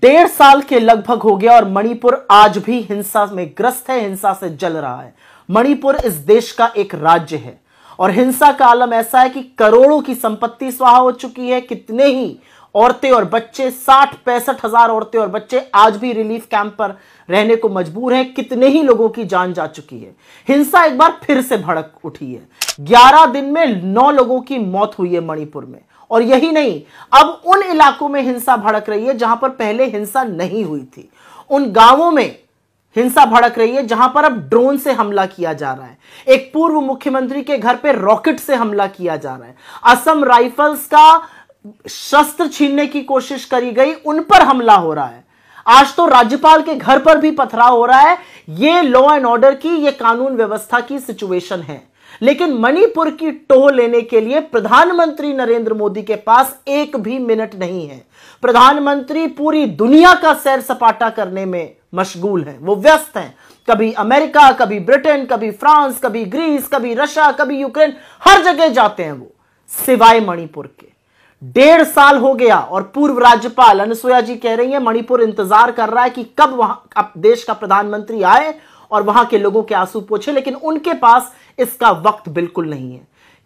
डेढ़ साल के लगभग हो गया और मणिपुर आज भी हिंसा में ग्रस्त है हिंसा से जल रहा है मणिपुर इस देश का एक राज्य है और हिंसा का आलम ऐसा है कि करोड़ों की संपत्ति स्वाहा हो चुकी है कितने ही औरतें और बच्चे साठ पैंसठ हजार औरतें और बच्चे आज भी रिलीफ कैंप पर रहने को मजबूर हैं कितने ही लोगों की जान जा चुकी है हिंसा एक बार फिर से भड़क उठी है ग्यारह दिन में नौ लोगों की मौत हुई है मणिपुर में और यही नहीं अब उन इलाकों में हिंसा भड़क रही है जहां पर पहले हिंसा नहीं हुई थी उन गांवों में हिंसा भड़क रही है जहां पर अब ड्रोन से हमला किया जा रहा है एक पूर्व मुख्यमंत्री के घर पर रॉकेट से हमला किया जा रहा है असम राइफल्स का शस्त्र छीनने की कोशिश करी गई उन पर हमला हो रहा है आज तो राज्यपाल के घर पर भी पथराव हो रहा है ये लॉ एंड ऑर्डर की ये कानून व्यवस्था की सिचुएशन है लेकिन मणिपुर की टोह लेने के लिए प्रधानमंत्री नरेंद्र मोदी के पास एक भी मिनट नहीं है प्रधानमंत्री पूरी दुनिया का सैर सपाटा करने में मशगूल हैं वो व्यस्त हैं कभी अमेरिका कभी ब्रिटेन कभी फ्रांस कभी ग्रीस कभी रशिया कभी यूक्रेन हर जगह जाते हैं वो सिवाय मणिपुर के डेढ़ साल हो गया और पूर्व राज्यपाल अनुसुया जी कह रही है मणिपुर इंतजार कर रहा है कि कब वहां देश का प्रधानमंत्री आए और वहां के लोगों के आंसू पोछे लेकिन उनके पास इसका वक्त बिल्कुल नहीं है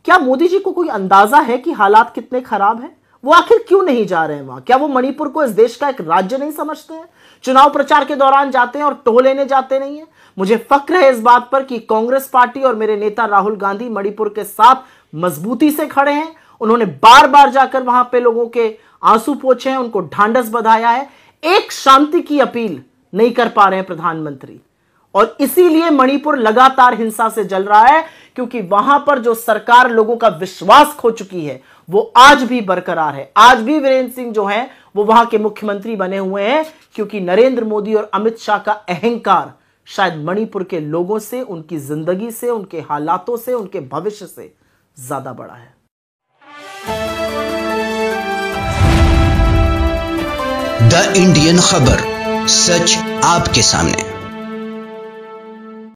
क्या मोदी जी को कोई अंदाजा है कि हालात कितने खराब हैं वो आखिर क्यों नहीं जा रहे हैं वहां क्या वो मणिपुर को इस देश का एक राज्य नहीं समझते हैं चुनाव प्रचार के दौरान जाते हैं और टोह लेने जाते नहीं है मुझे फक्र है इस बात पर कि कांग्रेस पार्टी और मेरे नेता राहुल गांधी मणिपुर के साथ मजबूती से खड़े हैं उन्होंने बार बार जाकर वहां पे लोगों के आंसू पोछे हैं उनको ढांडस बधाया है एक शांति की अपील नहीं कर पा रहे हैं प्रधानमंत्री और इसीलिए मणिपुर लगातार हिंसा से जल रहा है क्योंकि वहां पर जो सरकार लोगों का विश्वास खो चुकी है वो आज भी बरकरार है आज भी वीरेंद्र सिंह जो है वो वहां के मुख्यमंत्री बने हुए हैं क्योंकि नरेंद्र मोदी और अमित शाह का अहंकार शायद मणिपुर के लोगों से उनकी जिंदगी से उनके हालातों से उनके भविष्य से ज्यादा बड़ा है द इंडियन खबर सच आपके सामने